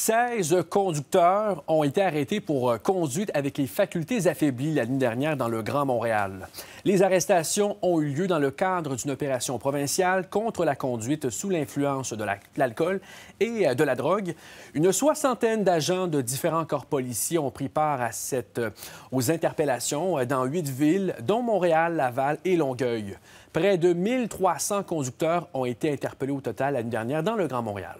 16 conducteurs ont été arrêtés pour euh, conduite avec les facultés affaiblies la nuit dernière dans le Grand Montréal. Les arrestations ont eu lieu dans le cadre d'une opération provinciale contre la conduite sous l'influence de l'alcool et euh, de la drogue. Une soixantaine d'agents de différents corps policiers ont pris part à euh, aux interpellations dans huit villes, dont Montréal, Laval et Longueuil. Près de 1300 conducteurs ont été interpellés au total la nuit dernière dans le Grand Montréal.